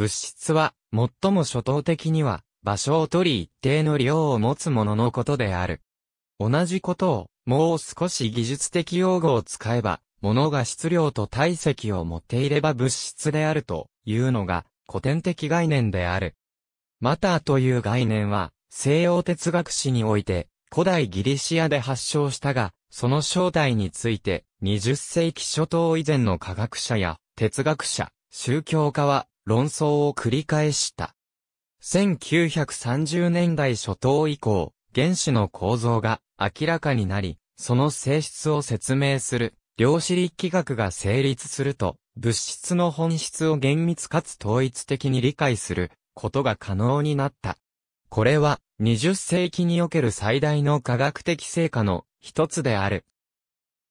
物質は、最も初等的には、場所を取り一定の量を持つもののことである。同じことを、もう少し技術的用語を使えば、物が質量と体積を持っていれば物質であるというのが古典的概念である。マターという概念は西洋哲学史において古代ギリシアで発祥したが、その正体について20世紀初頭以前の科学者や哲学者、宗教家は論争を繰り返した。1930年代初頭以降、原子の構造が明らかになり、その性質を説明する量子力学が成立すると、物質の本質を厳密かつ統一的に理解することが可能になった。これは20世紀における最大の科学的成果の一つである。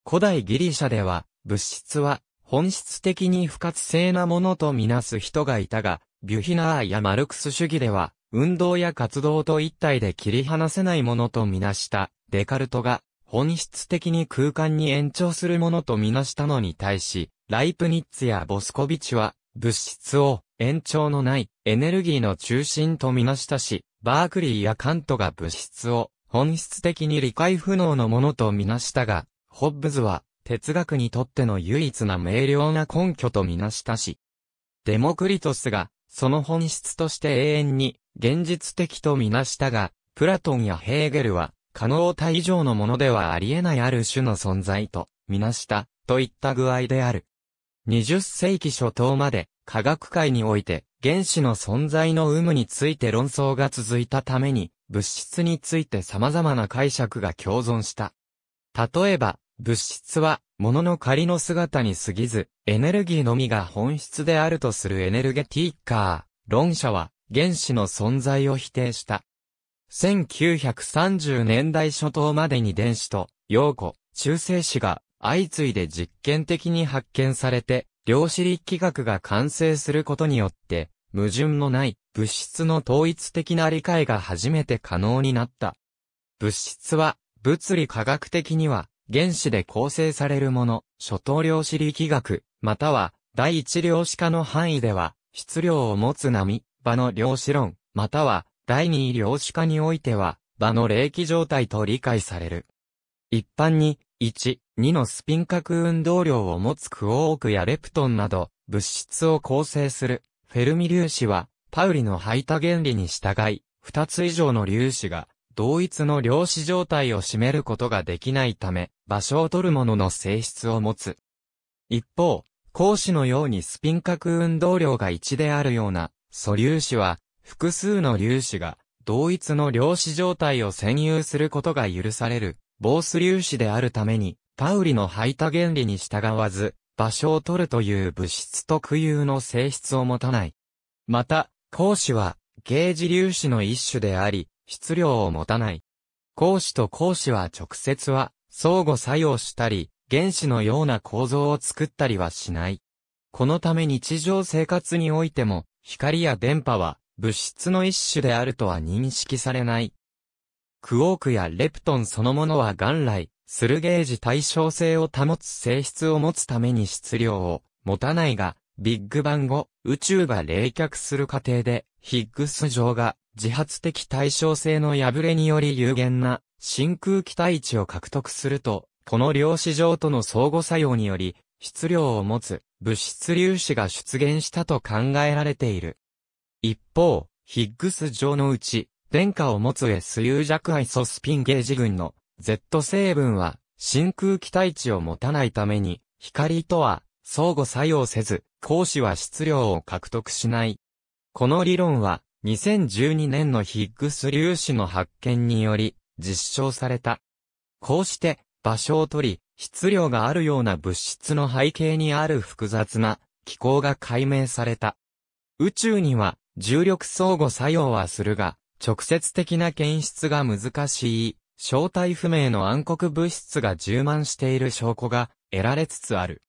古代ギリシャでは物質は本質的に不活性なものとみなす人がいたが、ビュヒナーやマルクス主義では、運動や活動と一体で切り離せないものとみなしたデカルトが本質的に空間に延長するものとみなしたのに対し、ライプニッツやボスコビチは物質を延長のないエネルギーの中心とみなしたし、バークリーやカントが物質を本質的に理解不能のものとみなしたが、ホッブズは哲学にとっての唯一な明瞭な根拠とみなしたし、デモクリトスが、その本質として永遠に、現実的とみなしたが、プラトンやヘーゲルは、可能体以上のものではありえないある種の存在と、みなした、といった具合である。20世紀初頭まで、科学界において、原子の存在の有無について論争が続いたために、物質について様々な解釈が共存した。例えば、物質は、物の仮の姿に過ぎず、エネルギーのみが本質であるとするエネルゲティッカー、論者は、原子の存在を否定した。1930年代初頭までに電子と、陽子、中性子が、相次いで実験的に発見されて、量子力学が完成することによって、矛盾のない物質の統一的な理解が初めて可能になった。物質は物理科学的には原子で構成されるもの、初等量子力学、または、第一量子化の範囲では、質量を持つ波、場の量子論、または、第二量子化においては、場の霊気状態と理解される。一般に、1、2のスピン核運動量を持つクオークやレプトンなど、物質を構成する、フェルミ粒子は、パウリの排他原理に従い、2つ以上の粒子が、同一の量子状態を占めることができないため、場所を取るものの性質を持つ。一方、光子のようにスピン核運動量が1であるような、素粒子は、複数の粒子が、同一の量子状態を占有することが許される、ボース粒子であるために、パウリの排他原理に従わず、場所を取るという物質特有の性質を持たない。また、光子は、ゲージ粒子の一種であり、質量を持たない。光子と光子は直接は相互作用したり、原子のような構造を作ったりはしない。このため日常生活においても、光や電波は物質の一種であるとは認識されない。クォークやレプトンそのものは元来、スルゲージ対称性を保つ性質を持つために質量を持たないが、ビッグバン後、宇宙が冷却する過程で、ヒッグス状が自発的対称性の破れにより有限な真空期待値を獲得すると、この量子上との相互作用により、質量を持つ物質粒子が出現したと考えられている。一方、ヒッグス上のうち、電荷を持つ SU 弱アイソスピンゲージ群の Z 成分は真空期待値を持たないために、光とは相互作用せず、光子は質量を獲得しない。この理論は、2012年のヒッグス粒子の発見により実証された。こうして場所を取り、質量があるような物質の背景にある複雑な気候が解明された。宇宙には重力相互作用はするが、直接的な検出が難しい、正体不明の暗黒物質が充満している証拠が得られつつある。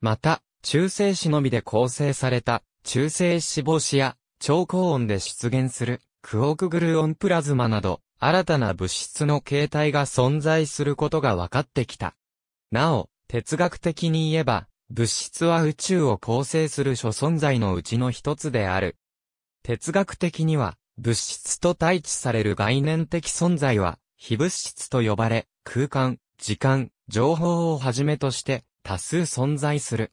また、中性子のみで構成された中性子母子や超高温で出現するクオークグルオンプラズマなど新たな物質の形態が存在することが分かってきた。なお、哲学的に言えば、物質は宇宙を構成する諸存在のうちの一つである。哲学的には、物質と対置される概念的存在は、非物質と呼ばれ、空間、時間、情報をはじめとして、多数存在する。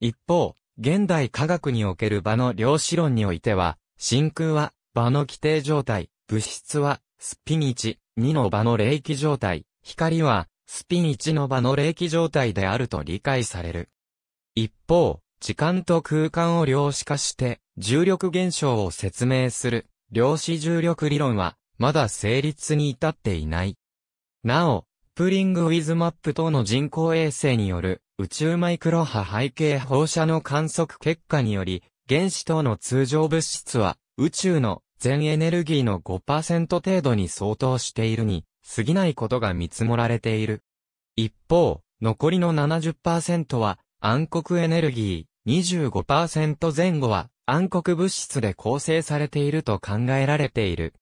一方、現代科学における場の量子論においては、真空は場の規定状態、物質はスピン1、2の場の霊気状態、光はスピン1の場の霊気状態であると理解される。一方、時間と空間を量子化して重力現象を説明する量子重力理論はまだ成立に至っていない。なお、プリングウィズマップ等の人工衛星による宇宙マイクロ波背景放射の観測結果により、原子等の通常物質は、宇宙の全エネルギーの5%程度に相当しているに、過ぎないことが見積もられている。一方、残りの70%は、暗黒エネルギー、25%前後は、暗黒物質で構成されていると考えられている。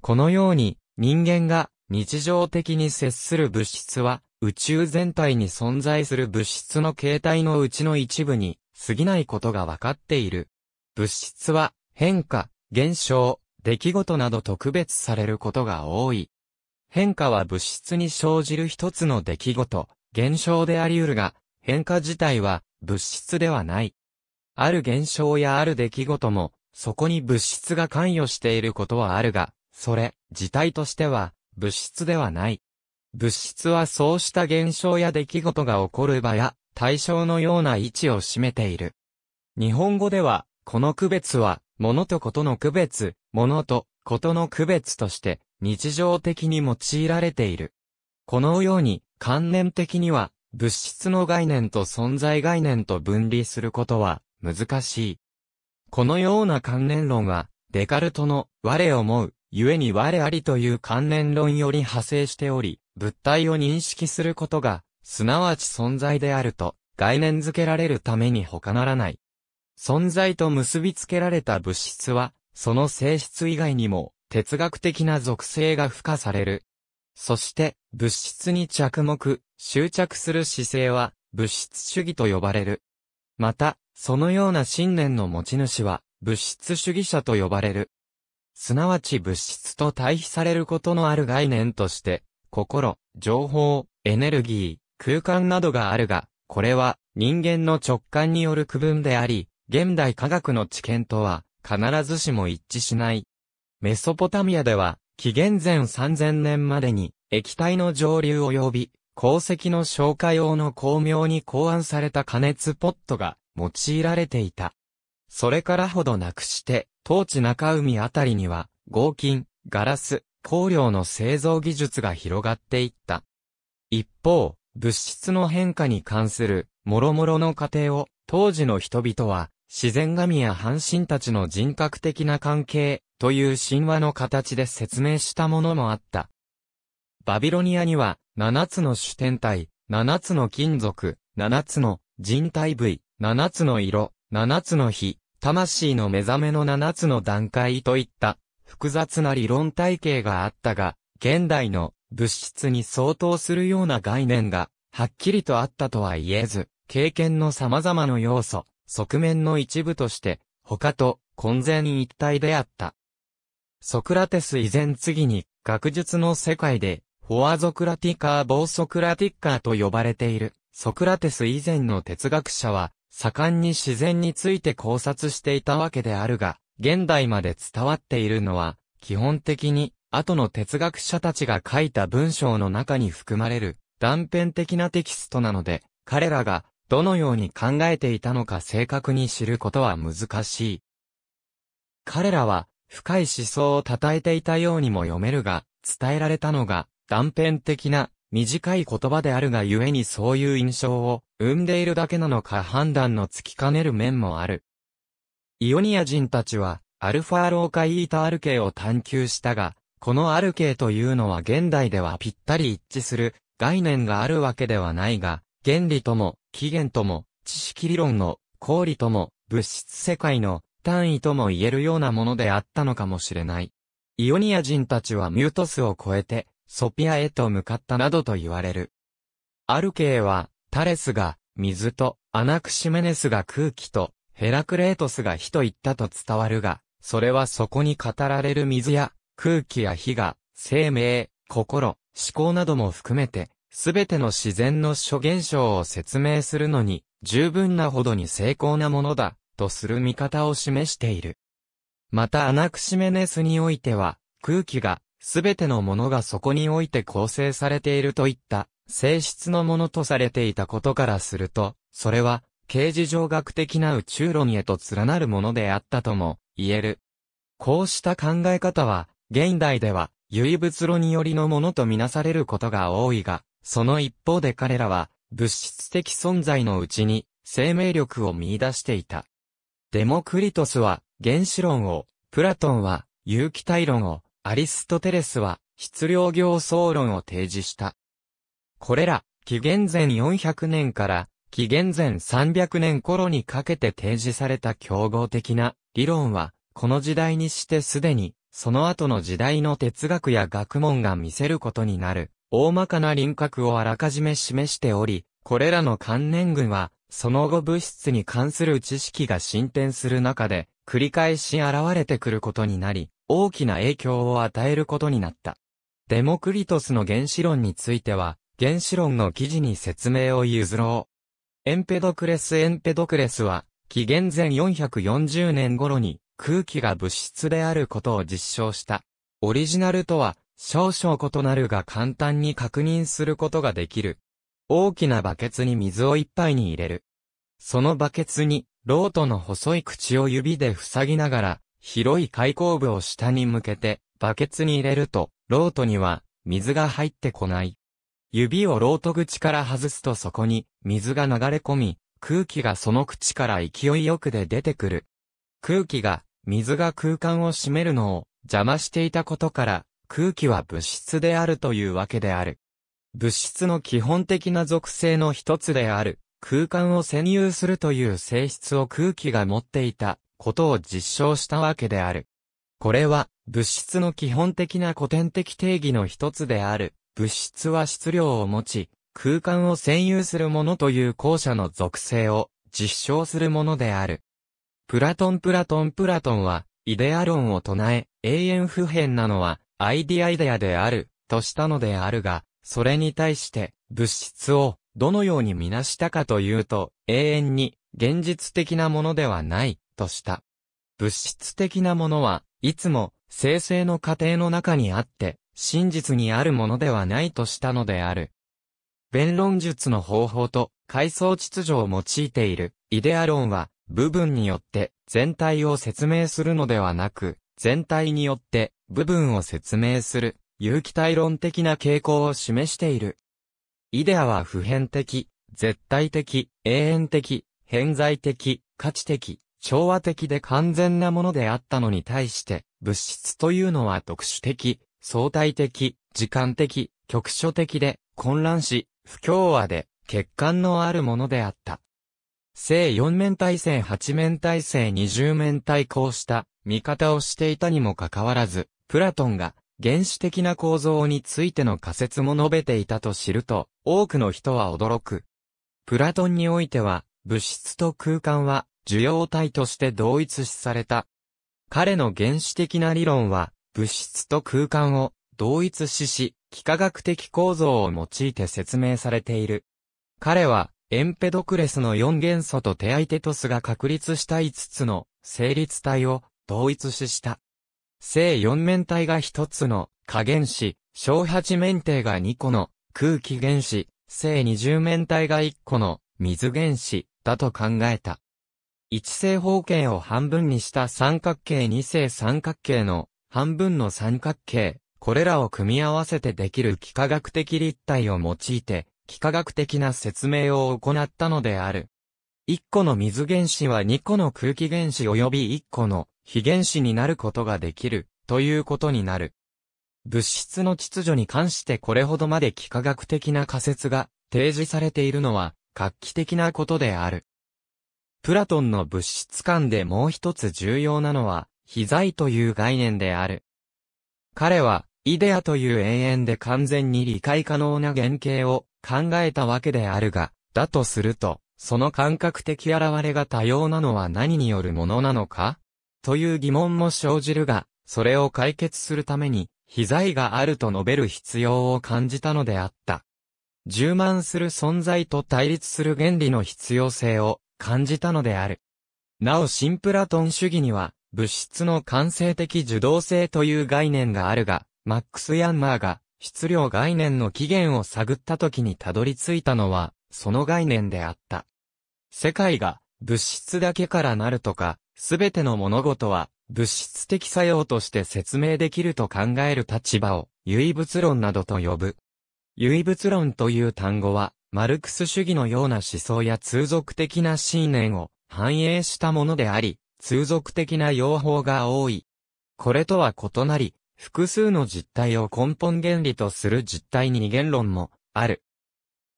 このように、人間が日常的に接する物質は、宇宙全体に存在する物質の形態のうちの一部に過ぎないことが分かっている。物質は変化、現象、出来事など特別されることが多い。変化は物質に生じる一つの出来事、現象であり得るが、変化自体は物質ではない。ある現象やある出来事も、そこに物質が関与していることはあるが、それ、自体としては、物質ではない。物質はそうした現象や出来事が起こる場や対象のような位置を占めている。日本語では、この区別は、物とことの区別、物とことの区別として日常的に用いられている。このように、観念的には、物質の概念と存在概念と分離することは難しい。このような観念論は、デカルトの我を思う、故に我ありという観念論より派生しており、物体を認識することが、すなわち存在であると概念づけられるために他ならない。存在と結びつけられた物質は、その性質以外にも哲学的な属性が付加される。そして物質に着目、執着する姿勢は物質主義と呼ばれる。また、そのような信念の持ち主は物質主義者と呼ばれる。すなわち物質と対比されることのある概念として、心、情報、エネルギー、空間などがあるが、これは人間の直感による区分であり、現代科学の知見とは必ずしも一致しない。メソポタミアでは、紀元前3000年までに液体の上流及び鉱石の消化用の巧妙に考案された加熱ポットが用いられていた。それからほどなくして、当地中海あたりには、合金、ガラス、香料の製造技術が広がっていった。一方、物質の変化に関する諸々の過程を当時の人々は自然神や半神たちの人格的な関係という神話の形で説明したものもあった。バビロニアには七つの主天体、七つの金属、七つの人体部位、七つの色、七つの火、魂の目覚めの七つの段階といった複雑な理論体系があったが、現代の物質に相当するような概念が、はっきりとあったとは言えず、経験の様々な要素、側面の一部として、他と混然一体であった。ソクラテス以前次に、学術の世界で、フォアゾクラティカー・ボーソクラティッカーと呼ばれている、ソクラテス以前の哲学者は、盛んに自然について考察していたわけであるが、現代まで伝わっているのは、基本的に、後の哲学者たちが書いた文章の中に含まれる断片的なテキストなので、彼らがどのように考えていたのか正確に知ることは難しい。彼らは深い思想を称えていたようにも読めるが、伝えられたのが断片的な短い言葉であるがゆえにそういう印象を生んでいるだけなのか判断のつきかねる面もある。イオニア人たちは、アルファローカイータアルケを探求したが、このアルケというのは現代ではぴったり一致する概念があるわけではないが、原理とも、起源とも、知識理論の、公理とも、物質世界の単位とも言えるようなものであったのかもしれない。イオニア人たちはミュートスを超えて、ソピアへと向かったなどと言われる。アルケイは、タレスが水とアナクシメネスが空気とヘラクレートスが火と言ったと伝わるが、それはそこに語られる水や空気や火が、生命、心、思考なども含めて、すべての自然の諸現象を説明するのに、十分なほどに精巧なものだ、とする見方を示している。またアナクシメネスにおいては、空気が、すべてのものがそこにおいて構成されているといった、性質のものとされていたことからすると、それは、形事上学的な宇宙論へと連なるものであったとも言える。こうした考え方は、現代では、唯物論によりのものとみなされることが多いが、その一方で彼らは、物質的存在のうちに、生命力を見出していた。デモクリトスは、原子論を、プラトンは、有機体論を、アリストテレスは、質量行相論を提示した。これら、紀元前400年から紀元前300年頃にかけて提示された競合的な理論は、この時代にしてすでに、その後の時代の哲学や学問が見せることになる、大まかな輪郭をあらかじめ示しており、これらの関連群は、その後物質に関する知識が進展する中で、繰り返し現れてくることになり、大きな影響を与えることになった。デモクリトスの原子論については、原子論の記事に説明を譲ろう。エンペドクレスエンペドクレスは、紀元前440年頃に空気が物質であることを実証した。オリジナルとは少々異なるが簡単に確認することができる。大きなバケツに水を一杯に入れる。そのバケツに、ロートの細い口を指で塞ぎながら、広い開口部を下に向けて、バケツに入れると、ロートには、水が入ってこない。指をロート口から外すとそこに水が流れ込み、空気がその口から勢いよくで出てくる。空気が、水が空間を占めるのを邪魔していたことから、空気は物質であるというわけである。物質の基本的な属性の一つである、空間を占有するという性質を空気が持っていたことを実証したわけである。これは、物質の基本的な古典的定義の一つである、物質は質量を持ち、空間を占有するものという後者の属性を実証するものである。プラトンプラトンプラトンは、イデア論を唱え、永遠不変なのは、アイディアイデアである、としたのであるが、それに対して、物質を、どのようにみなしたかというと、永遠に、現実的なものではない、とした。物質的なものは、いつも、生成の過程の中にあって、真実にあるものではないとしたのである。弁論術の方法と階層秩序を用いているイデア論は部分によって全体を説明するのではなく全体によって部分を説明する有機体論的な傾向を示している。イデアは普遍的、絶対的、永遠的、偏在的、価値的、調和的で完全なものであったのに対して、物質というのは特殊的、相対的、時間的、局所的で、混乱し、不協和で、欠陥のあるものであった。正四面体制八面体制二十面体こうした見方をしていたにもかかわらず、プラトンが原始的な構造についての仮説も述べていたと知ると、多くの人は驚く。プラトンにおいては、物質と空間は受容体として同一視された。彼の原始的な理論は、物質と空間を同一視し、幾何学的構造を用いて説明されている。彼は、エンペドクレスの4元素とテアイテトスが確立した5つの成立体を同一視した。正4面体が1つの下原子、小8面体が2個の空気原子、正20面体が1個の水原子だと考えた。一正方形を半分にした三角形二正三角形の半分の三角形、これらを組み合わせてできる幾何学的立体を用いて、幾何学的な説明を行ったのである。1個の水原子は2個の空気原子及び1個の非原子になることができる、ということになる。物質の秩序に関してこれほどまで幾何学的な仮説が提示されているのは画期的なことである。プラトンの物質観でもう一つ重要なのは、被罪という概念である。彼は、イデアという永遠で完全に理解可能な原型を考えたわけであるが、だとすると、その感覚的現れが多様なのは何によるものなのかという疑問も生じるが、それを解決するために、被罪があると述べる必要を感じたのであった。充満する存在と対立する原理の必要性を感じたのである。なおシンプラトン主義には、物質の感性的受動性という概念があるが、マックス・ヤンマーが質量概念の起源を探った時にたどり着いたのは、その概念であった。世界が物質だけからなるとか、すべての物事は物質的作用として説明できると考える立場を唯物論などと呼ぶ。唯物論という単語は、マルクス主義のような思想や通俗的な信念を反映したものであり、通俗的な用法が多い。これとは異なり、複数の実態を根本原理とする実態に元論もある。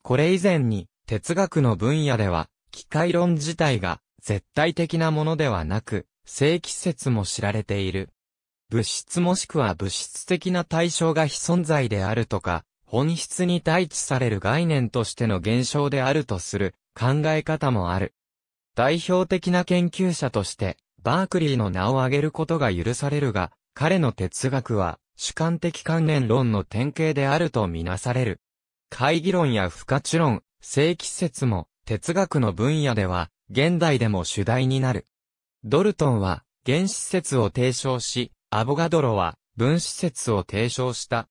これ以前に、哲学の分野では、機械論自体が絶対的なものではなく、正規説も知られている。物質もしくは物質的な対象が非存在であるとか、本質に対置される概念としての現象であるとする考え方もある。代表的な研究者として、バークリーの名を挙げることが許されるが、彼の哲学は、主観的観念論の典型であるとみなされる。会議論や不可知論、正規説も、哲学の分野では、現代でも主題になる。ドルトンは、原子説を提唱し、アボガドロは、分子説を提唱した。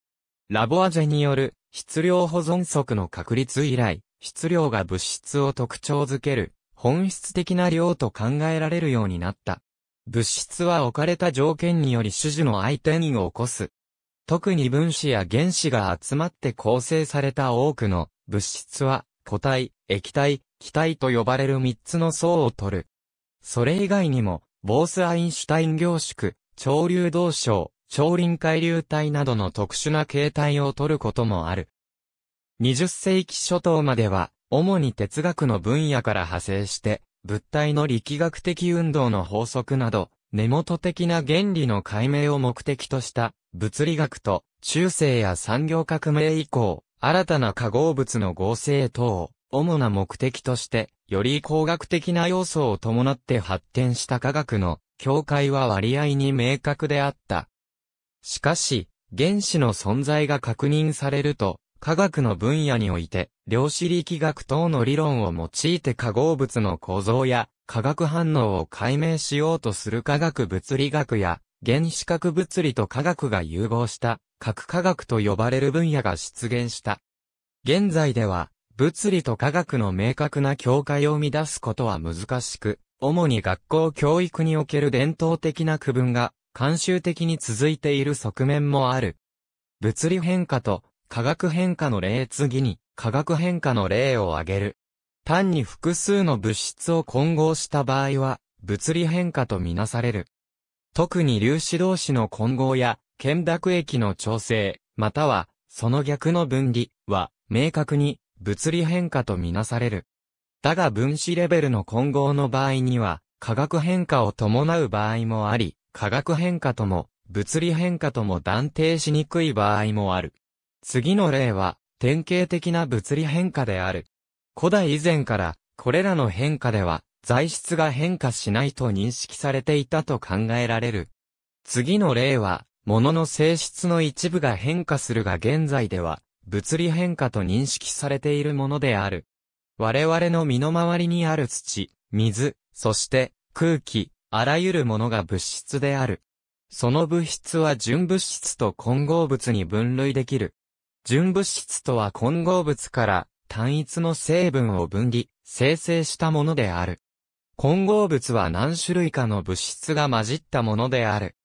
ラボアジェによる、質量保存則の確立以来、質量が物質を特徴づける本質的な量と考えられるようになった。物質は置かれた条件により種々の相手にを起こす。特に分子や原子が集まって構成された多くの物質は固体、液体、気体と呼ばれる3つの層を取る。それ以外にも、ボースアインシュタイン凝縮、潮流動症、潮輪海流体などの特殊な形態を取ることもある。20世紀初頭までは、主に哲学の分野から派生して、物体の力学的運動の法則など、根元的な原理の解明を目的とした、物理学と、中世や産業革命以降、新たな化合物の合成等を、主な目的として、より工学的な要素を伴って発展した科学の境界は割合に明確であった。しかし、原子の存在が確認されると、科学の分野において、量子力学等の理論を用いて化合物の構造や化学反応を解明しようとする化学物理学や原子核物理と化学が融合した核化学と呼ばれる分野が出現した。現在では、物理と科学の明確な境界を生み出すことは難しく、主に学校教育における伝統的な区分が慣習的に続いている側面もある。物理変化と化学変化の例次に、化学変化の例を挙げる。単に複数の物質を混合した場合は、物理変化とみなされる。特に粒子同士の混合や、懸濁液の調整、または、その逆の分離は、明確に物理変化とみなされる。だが分子レベルの混合の場合には、化学変化を伴う場合もあり、化学変化とも、物理変化とも断定しにくい場合もある。次の例は、典型的な物理変化である。古代以前から、これらの変化では、材質が変化しないと認識されていたと考えられる。次の例は、物の性質の一部が変化するが現在では、物理変化と認識されているものである。我々の身の回りにある土、水、そして空気、あらゆるものが物質である。その物質は純物質と混合物に分類できる。純物質とは混合物から単一の成分を分離、生成したものである。混合物は何種類かの物質が混じったものである。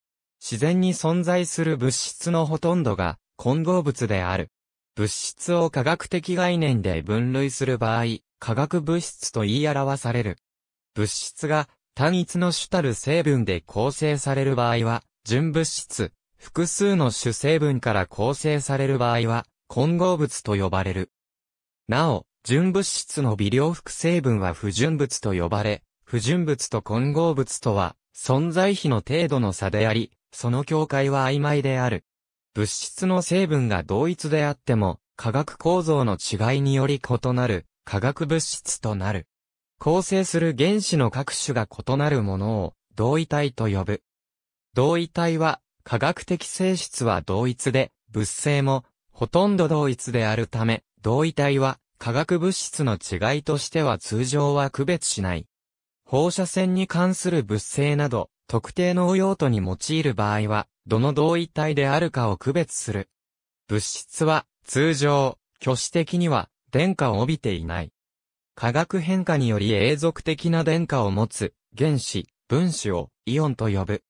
自然に存在する物質のほとんどが混合物である。物質を科学的概念で分類する場合、化学物質と言い表される。物質が単一の主たる成分で構成される場合は、純物質、複数の主成分から構成される場合は、混合物と呼ばれる。なお、純物質の微量複成分は不純物と呼ばれ、不純物と混合物とは、存在比の程度の差であり、その境界は曖昧である。物質の成分が同一であっても、化学構造の違いにより異なる、化学物質となる。構成する原子の各種が異なるものを、同位体と呼ぶ。同位体は、科学的性質は同一で、物性もほとんど同一であるため、同位体は化学物質の違いとしては通常は区別しない。放射線に関する物性など、特定の用途に用いる場合は、どの同位体であるかを区別する。物質は、通常、挙手的には、電荷を帯びていない。化学変化により永続的な電荷を持つ、原子、分子を、イオンと呼ぶ。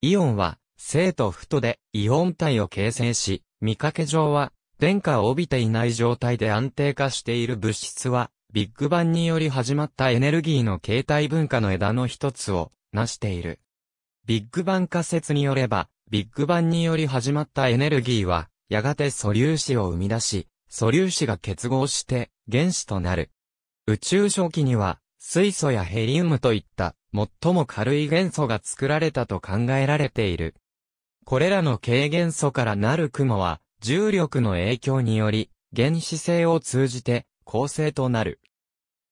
イオンは、生と太でイオン体を形成し、見かけ上は、電荷を帯びていない状態で安定化している物質は、ビッグバンにより始まったエネルギーの形態文化の枝の一つを、なしている。ビッグバン仮説によれば、ビッグバンにより始まったエネルギーは、やがて素粒子を生み出し、素粒子が結合して、原子となる。宇宙初期には、水素やヘリウムといった、最も軽い元素が作られたと考えられている。これらの軽元素からなる雲は、重力の影響により、原子性を通じて、構成となる。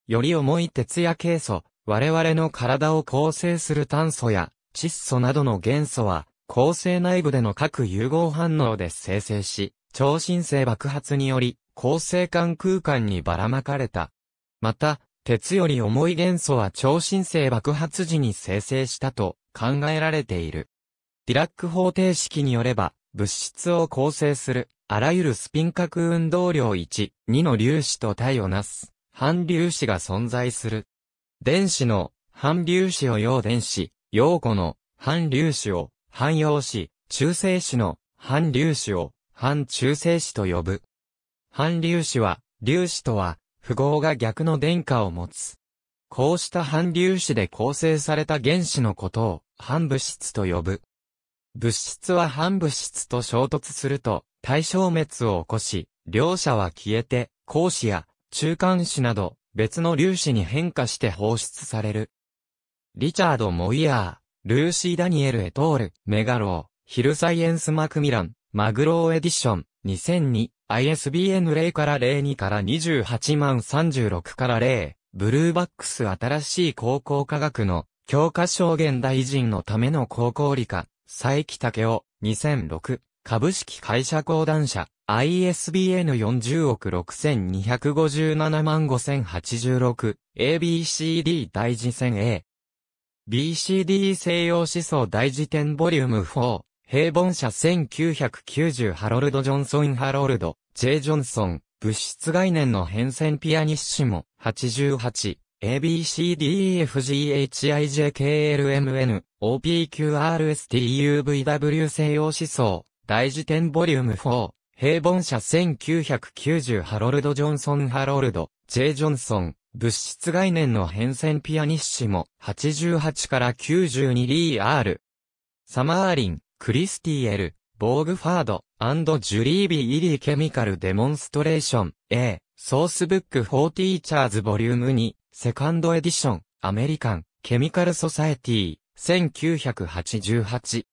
より重い鉄やケイ素、我々の体を構成する炭素や窒素などの元素は、構成内部での各融合反応で生成し、超新星爆発により、構成間空間にばらまかれた。また、鉄より重い元素は超新星爆発時に生成したと考えられている。ディラック方程式によれば、物質を構成する、あらゆるスピン角運動量1、2の粒子と体をなす、反粒子が存在する。電子の反粒子を陽電子、陽子の反粒子を反陽子、中性子の反粒子を反中性子と呼ぶ。反粒子は、粒子とは、符号が逆の電荷を持つ。こうした反粒子で構成された原子のことを、反物質と呼ぶ。物質は反物質と衝突すると、対消滅を起こし、両者は消えて、光子や中間子など、別の粒子に変化して放出される。リチャード・モイヤー、ルーシー・ダニエル・エトール、メガロー、ヒルサイエンス・マクミラン、マグロー・エディション、2002、ISBN 0から02から28万36から0、ブルーバックス新しい高校科学の教科証言大臣のための高校理科、佐伯武雄、2006、株式会社講談社、ISBN 40億6257万5086、ABCD 大事典 A。BCD 西洋思想大辞典ボリューム4、平凡社1990ハロルド・ジョンソン・ハロルド、J・ ジョンソン、物質概念の変遷ピアニッシモ、88、ABCDEFGHIJKLMN、OPQRSTUVW 西洋思想、大辞典ボリューム4、平凡社1990ハロルド・ジョンソン・ハロルド、J・ ジョンソン、物質概念の変遷ピアニッシモ、88から92リー・アール。サマーリン、クリスティエル、ボーグファード、アンド・ジュリービー・イリー・ケミカル・デモンストレーション、A、ソースブック・フォーティーチャーズ・ボリューム2、セカンドエディション、アメリカン、ケミカル・ソサエティ、1988。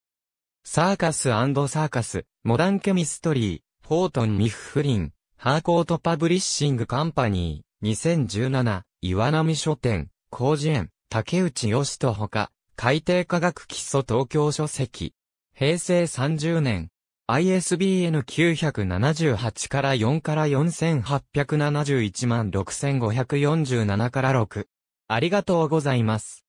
サーカスサーカス、モダンケミストリー、フォートン・ミッフリン、ハーコート・パブリッシング・カンパニー、2017、岩波書店、広辞苑、竹内義とほか、海底科学基礎東京書籍。平成30年、ISBN 978から4から4871万6547から6。ありがとうございます。